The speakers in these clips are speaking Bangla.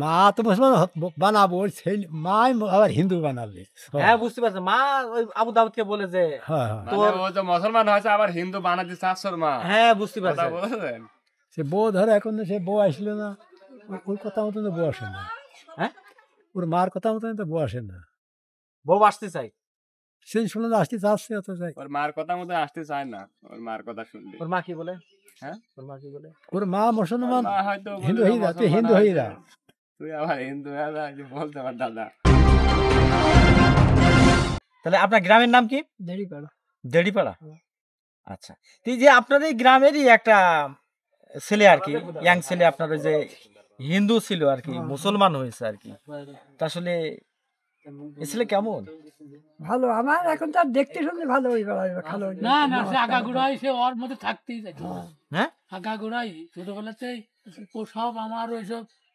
মা তো মুসলমান বানাবো ওই মাই আবার হিন্দু বানাবে হ্যাঁ বুঝতে পারছো মা ওই আবু কে বলে যে হ্যাঁ, হ্যাঁ। মানে ও যে মুসলমান হয়েছে আবার হিন্দু বানাতে চাচ্ছর মা হ্যাঁ বুঝতে পারছো সে বউ ধরে এখন সে বউ আসলো না ওর কথা মতন তো বউ আসে না হ্যাঁ ওর মার কথা মতন তো বউ আসে না বউ আসতে চাই সে শুনলে আসতে চাচ্ছে অত চাই ওর মার কথা মতো আসতে চায় না ওর মার কথা শুনলে ওর মা কি বলে হ্যাঁ ওর মা কি বলে ওর মা মুসলমান হিন্দু হইরা তুই হিন্দু হইরা তুই হিন্দু হ্যাঁ, বলতে পার দাদা তাহলে আপনার গ্রামের নাম কি দেড়িপাড়া দেড়িপাড়া আচ্ছা যে আপনার এই গ্রামেরই একটা ছেলে আর কি ইয়াং ছেলে আপনার যে হিন্দু ছিল আর কি মুসলমান হয়েছে আর কি আসলে ছেলে কেমন ভালো আমার এখন তার দেখতে শুনতে ভালো হয়ে ভালো না না সে আগা সে ওর মধ্যে থাকতেই যায় হ্যাঁ আগা গোড়াই ছোটবেলাতেই ওসব আমার ওইসব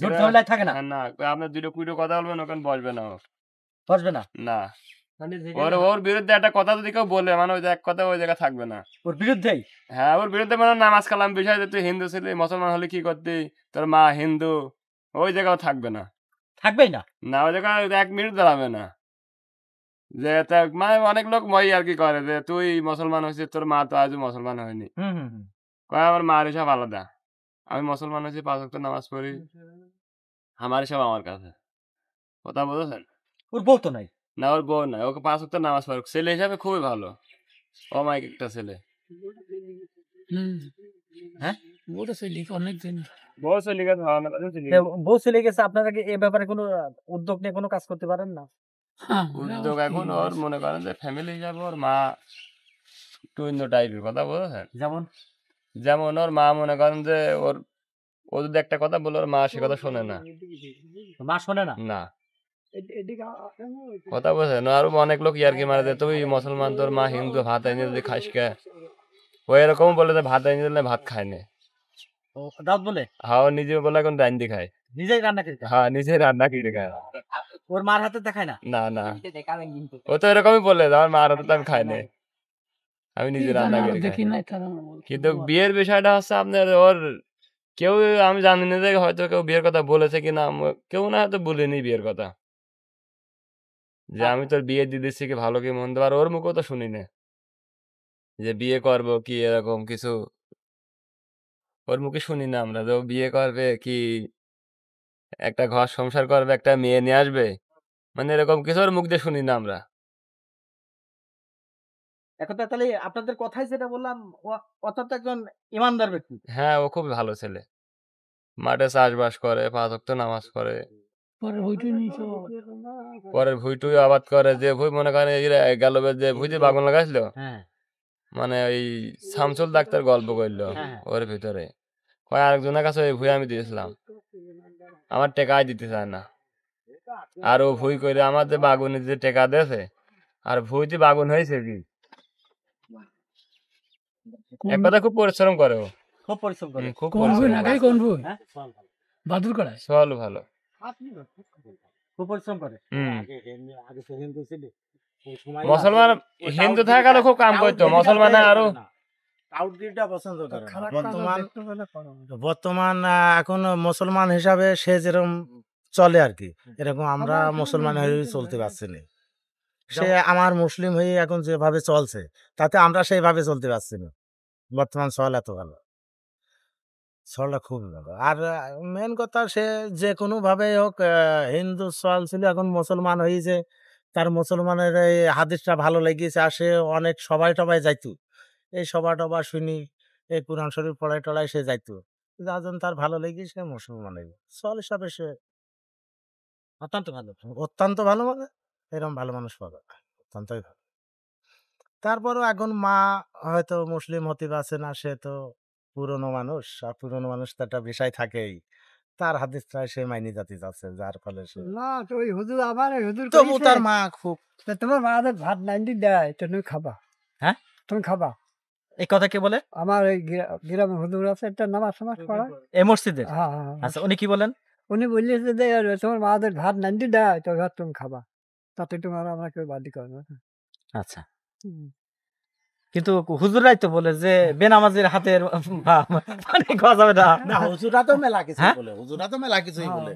জোর ঝামেলায় থাকে না হ্যাঁ, না আপনি দুটো কুইটো কথা বলবেন ওখানে বসবে না বসবে না না মানে মানে ওই থাকবে না হ্যাঁ, মানে থাকবে না না ওই এক মিনিট দাঁড়াবে না যে অনেক লোক মই আর কি করে যে তুই মুসলমান হয়েছিস তোর মা তো আজ মুসলমান হয়নি আমার মার সব আলাদা আমি মুসলমান হয়েছি পাঁচ অক্টর নামাজ পড়ি আচ্ছা। আমারই সব আমার কাছে কথা বলেছেন ওর বউ তো নাই না ওর বউ নাই ওকে পাঁচ অক্টর নামাজ পড়ুক ছেলে হিসাবে খুবই ভালো ও মাইক একটা ছেলে হ্যাঁ? হ্যাঁ, গেছে আপনারা এ ব্যাপারে কোনো উদ্যোগ নিয়ে কোনো কাজ করতে পারেন না হ্যাঁ, উদ্যোগ এখন ওর মনে করেন যে ফ্যামিলি ওর মা কথা যেমন যেমন ওর মা মনে করেন যে ওর ও যদি একটা কথা বলে ওর মা সে কথা শোনে না মা শোনে না না কথা বলছে না আরো অনেক লোক ইয়ারকি মারা দেয় মুসলমান তোর মা হ্যাঁ, হিন্দু ভাত এনে যদি খাস কে হ্যাঁ, হ্যাঁ, ও এরকম বলে যে ভাত এনে দিলে ভাত খায় না দাঁত বলে হ্যাঁ নিজে বলে এখন দি খায় নিজেই রান্না করে হ্যাঁ নিজেই রান্না খায় ওর মার হাতে দেখায় না না না ও তো এরকমই বলে আমার মার হাতে তো আমি খাই না আমি নিজে রান্না করি দেখি নাই তারা কিন্তু বিয়ের বিষয়টা হচ্ছে আপনার ওর কেউ আমি জানি না যে হয়তো কেউ বিয়ের কথা বলেছে কি না কেউ না হয়তো বলেনি বিয়ের কথা যে হ্যাঁ। আমি তোর বিয়ে দিয়ে দিচ্ছি কি ভালো কি মন্দ আর ওর মুখেও তো শুনি না যে বিয়ে করব কি এরকম কিছু ওর মুখে শুনি না আমরা যে বিয়ে করবে কি একটা ঘর সংসার করবে একটা মেয়ে নিয়ে আসবে মানে এরকম কিছু ওর মুখ দিয়ে শুনি না আমরা এখন তাহলে আপনাদের কথাই যেটা বললাম অর্থাৎ একজন ইমানদার ব্যক্তি হ্যাঁ ও খুব ভালো ছেলে মাঠে চাষবাস করে নামাজ করে আবাদ করে যে ভুই মনে করেন গেল যে ভুই যে বাগুন লাগাইছিল হ্যাঁ। মানে ওই শামসুল ডাক্তার গল্প করলো হ্যাঁ, হ্যাঁ। ওর ভিতরে কয় আরেকজনের কাছে ওই ভুই আমি দিয়েছিলাম আমার টেকাই দিতে চায় না আর ও ভুই করে আমার যে বাগুনে যে টেকা দিয়েছে আর ভুই যে বাগুন হয়েছে কি খুব পরিশ্রম করে ও খুব পরিশ্রম করে খুব হ্যাঁ? বাদুর সল ভালো খুব পরিশ্রম করে মুসলমান হিন্দু খুব কাম করতো মুসলমানে আরো বর্তমান বর্তমান এখন মুসলমান হিসাবে সে যেরকম চলে আর কি এরকম আমরা মুসলমান হয়ে চলতে পারছি না সে আমার মুসলিম হয়ে এখন যেভাবে চলছে তাতে আমরা সেইভাবে চলতে পারছি না বর্তমান সল এত ভালো সলটা খুব ভালো আর মেন কথা সে যে কোনোভাবে হোক হিন্দু সল ছিল এখন মুসলমান হয়েছে তার মুসলমানের এই হাদিসটা ভালো লেগেছে আর সে অনেক সবাই টবাই যাইতো এই সবাই টবা শুনি এই কোরআন শরীফ পড়াই টড়াই সে যাইতো জন্য তার ভালো লেগে সে মুসলমান হইল সল হিসাবে সে অত্যন্ত ভালো অত্যন্ত ভালো মানে এরকম ভালো মানুষ পাবে অত্যন্তই ভালো তারপরও এখন মা হয়তো মুসলিম হতে আছে না সে তো পুরনো মানুষ আর পুরনো মানুষ তো একটা বিষয় থাকেই তার হাদিস প্রায় সে মাইনি জাতি যাচ্ছে যার ফলে সে না ওই হুজুর আবার হুজুর তবু তার মা খুব তোমার মা ভাত নাইন্ডি দেয় তো তুমি খাবা হ্যাঁ তুমি খাবা এই কথা কে বলে আমার এই গ্রামে হুজুর আছে একটা নামাজ সমাজ পড়া এ মসজিদে হ্যাঁ, হ্যাঁ, হ্যাঁ। আচ্ছা উনি কি বলেন উনি বললেন যে তোমার মা মাদের ভাত নাইন্ডি দেয় তো ভাত তুমি খাবা তাতে তোমার আমরা কেউ বাদি করে হ্যাঁ। আচ্ছা কিন্তু হুজুরাই তো বলে যে হ্যাঁ। বেনামাজির হাতের পা- পানি না হুজুরা হ্যাঁ? তো মেলা কিছুই বলে হুজুরা তো মেলা কিছুই বলে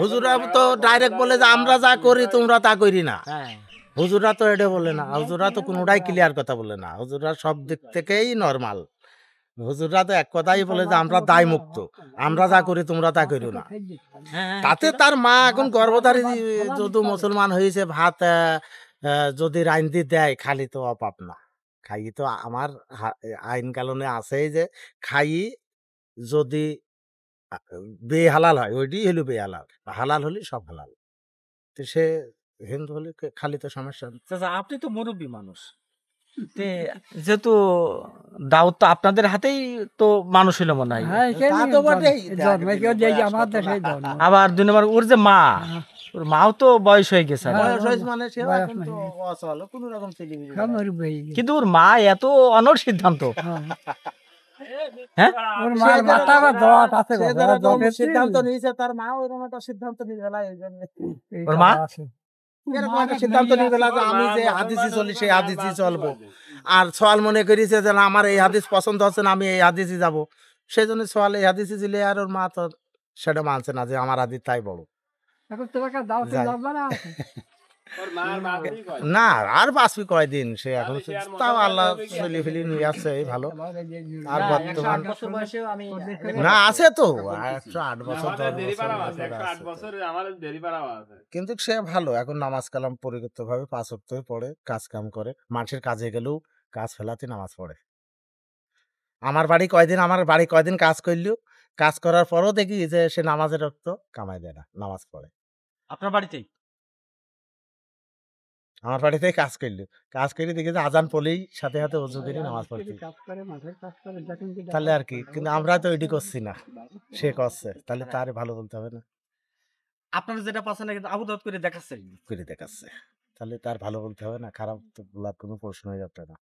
হুজুরা তো ডাইরেক্ট বলে যে আমরা যা করি তোমরা তা করি না হ্যাঁ হুজুরা তো এটা বলে না হুজুরা তো কোনোটাই ক্লিয়ার কথা বলে না হুজুরা সব দিক থেকেই নর্মাল হুজুররা তো এক কথাই বলে যে আমরা দায় মুক্ত হ্যাঁ, হ্যাঁ, আমরা যা করি তোমরা তা করো না হ্যাঁ, তাতে তার মা এখন গর্ভধারী যদি মুসলমান হয়েছে ভাত যদি রাইন্দি দেয় খালি তো অপাপ না খাই তো আমার আইন কালনে আছে যে খাই যদি বেহালাল হয় ওইটি হলো বেহালাল হালাল হলে সব হালাল তো সে হিন্দু হলে খালি তো সমস্যা আপনি তো মুরব্বী মানুষ যেহেতু দাউদ তো আপনাদের হাতেই তো মানুষ হইল মনে হয় হ্যাঁ, আবার দুই নম্বর ওর যে মা হ্যাঁ। ওর মাও তো বয়স হয়ে গেছে মানে হ্যাঁ, কিন্তু ওর মা এত অনর সিদ্ধান্ত ওর মা হাদিসি চলি সেই হাদিসি চলবো আর মনে আমার এই হাদিস পছন্দ হচ্ছে না আমি এই হাদিসি যাব সেই জন্য সোয়াল এই হাদিসি দিলে আর ওর মা তো সেটা মানছে না যে আমার হাদিস তাই বড় তোমাকে না আর বাঁচবি সে এখন তাও আল্লাহ নিয়ে এই ভালো আর বর্তমান না আছে তো একশো আট বছর কিন্তু সে ভালো এখন নামাজ কালাম পরিগত ভাবে পাঁচ সপ্তাহে পড়ে কাজ কাম করে মানুষের কাজে গেলেও কাজ ফেলাতে নামাজ পড়ে আমার বাড়ি কয়দিন আমার বাড়ি কয়দিন কাজ করলেও কাজ করার পরও দেখি যে সে নামাজের রক্ত কামাই দেয় না নামাজ পড়ে আপনার বাড়িতেই আমার বাড়িতে কাজ করলো কাজ করে দেখি যে আজান পড়লেই সাথে সাথে অজু করে নামাজ পড়ছি তাহলে আর কি কিন্তু আমরা তো ওইটি করছি না সে করছে তাহলে হ্যাঁ। তার ভালো বলতে হবে না আপনার যেটা পছন্দ কিন্তু আবু আবুদাত করে দেখাচ্ছে করে দেখাচ্ছে তাহলে তার ভালো বলতে হবে না খারাপ তো বলার কোনো প্রশ্ন হয়ে যাবে না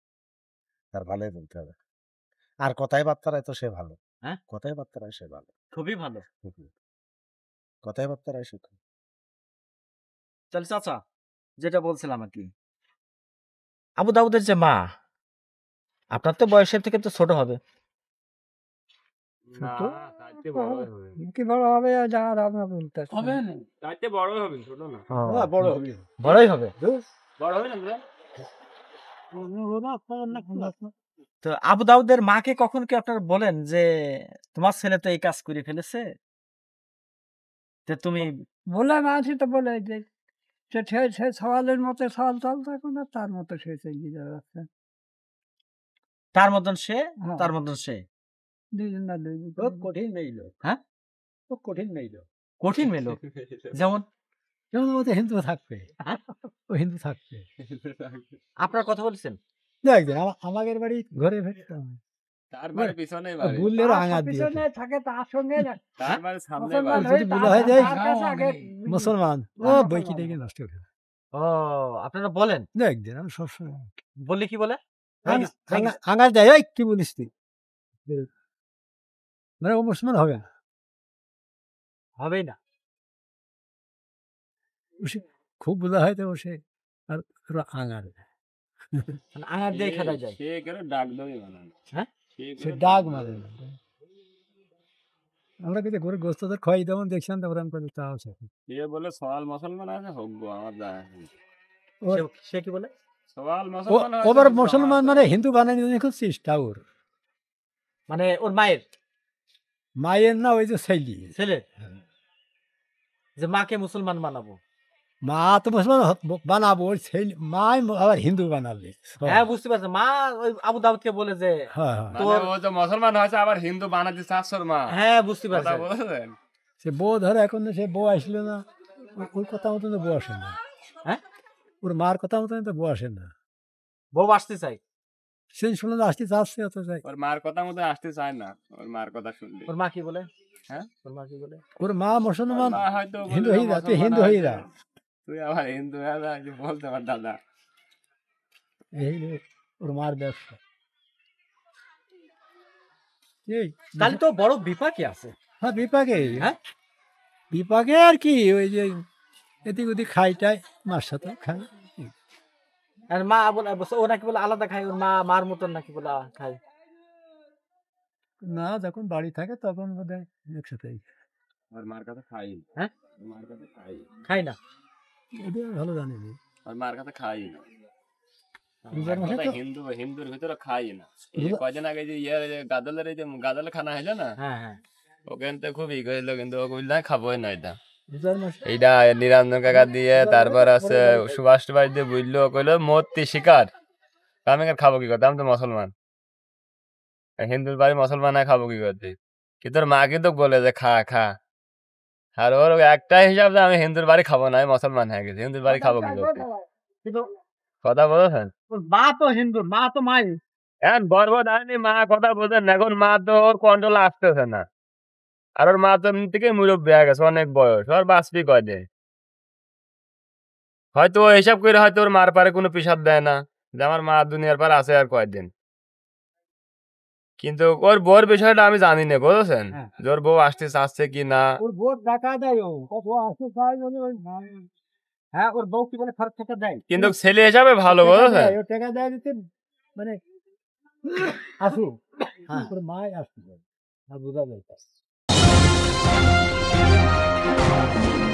তার ভালোই বলতে হবে আর কথায় বার্তারায় তো সে ভালো হ্যাঁ কথায় বার্তারায় সে ভালো খুবই ভালো কথায় বার্তারায় সে খুব তাহলে চাচা যেটা বলছিলাম আর কি আবু দাউদের যে মা আপনার তো বয়সের থেকে তো ছোট হবে আবু দাউদের মাকে কখন কি আপনার বলেন যে তোমার ছেলে তো এই কাজ করে ফেলেছে তুমি বলে না তো বলে সে সওয়ালের মতো সওয়াল তার মতো সে যাচ্ছে তার মতন সে হ্যাঁ। তার মতন সে দুইজন না দুইজন কঠিন নেই লোক হ্যাঁ কঠিন নেই লোক কঠিন নেই লোক যেমন যেমন হিন্দু থাকবে হ্যাঁ? ও হিন্দু থাকবে আপনার কথা বলছেন না আমাদের বাড়ি ঘরে ফেরতাম মানে ও মুসলমান হবে না না খুব বোঝা হয় তো সে আর আঙার আঙার দিয়ে খেলা যায় সে কেন ডাক বানানো হ্যাঁ সে ডাক মারে আমরা কিন্তু গরু গোস্ত তো খাই দেবো দেখছেন তো ওরকম করে চাও সে এ বলে সওয়াল মুসলমান আছে হোক গো আমার দা সে কি বলে সওয়াল মুসলমান ওবার মুসলমান মানে হিন্দু বানাই জন্য খুব চেষ্টা ওর মানে ওর মায়ের মায়ের না ওই যে ছেলে ছেলে যে মাকে মুসলমান বানাবো মা তো মুসলমান বানাবো সেই মা আবার হিন্দু বানাবে হ্যাঁ বুঝতে পারছো মা ওই আবু দাউদকে বলে যে হ্যাঁ, হ্যাঁ। মানে মুসলমান হয়েছে আবার হিন্দু বানাতে চাচ্ছর মা হ্যাঁ বুঝতে পারছো সে বউ ধরে এখন সে বউ আসলো না ওর কথা মতন তো বউ আসে না হ্যাঁ ওর মার কথা মতন তো বউ আসে না বউ আসতে চাই সে শুনে আসতে চাচ্ছে অত চাই ওর মার কথা মতো আসতে চায় না ওর মার কথা শুনলে ওর মা কি বলে হ্যাঁ ওর মা কি বলে ওর মা মুসলমান হিন্দু হইরা তুই হিন্দু হইরা তুই হিন্দু হ্যাঁ, বলতে পার দাদা এই ওর মার ব্যবসা তাহলে তো বড় বিপাকে আছে হ্যাঁ বিপাকে হ্যাঁ বিপাকে আর কি ওই যে এদিক ওদিক খাইটাই মার সাথে খাই আর মা বলে ও নাকি বলে আলাদা খায় ওর মা মার মতন নাকি বলে খায় না যখন বাড়ি থাকে তখন বোধ হয় একসাথেই ওর মার কাছে খাই হ্যাঁ মার কাছে খাই খাই না ভালো জানি আর মার কথা খাই না এইটা ইয়ে, হ্যাঁ, হ্যাঁ। নিরঞ্জন দিয়ে তারপর আছে সুভাষ দিয়ে বুঝলো কইলো মতি শিকার আমি খাবো কি করতে আমি তো মুসলমান হিন্দুর বাড়ি মুসলমান খাবো কি করতে কি তোর মাকে তো বলে যে খা খা আর ওর একটাই হিসাব আমি হিন্দুর বাড়ি খাবো না মুসলমান হয়ে গেছি হিন্দুর বাড়ি খাবো কথা মা তো হিন্দু মা তো মাই এখন হ্যাঁ, মা কথা বলছেন এখন মা তো ওর কন্ট্রোল আসতেছে না আর ওর মা তো থেকে মুরব্বী হয়ে গেছে অনেক বয়স ওর বাঁচবি হয়তো ও হিসাব করে হয়তো ওর মার পারে কোনো পিসাব দেয় না যে আমার মা দুনিয়ার পারে আছে আর কয়েকদিন কিন্তু ওর বউর বিষয়টা আমি জানি না বুঝেছেন হ্যাঁ। ওর বউ আসতে চাচ্ছে কি না ওর বউ টাকা দেয় ও হ্যাঁ ওর বউ কি বলে খরচ টাকা দেয় কিন্তু ছেলে হিসাবে ভালো বুঝেছেন টাকা দেয় দিতে মানে আসু হ্যাঁ। ওর মা আসতে যায় না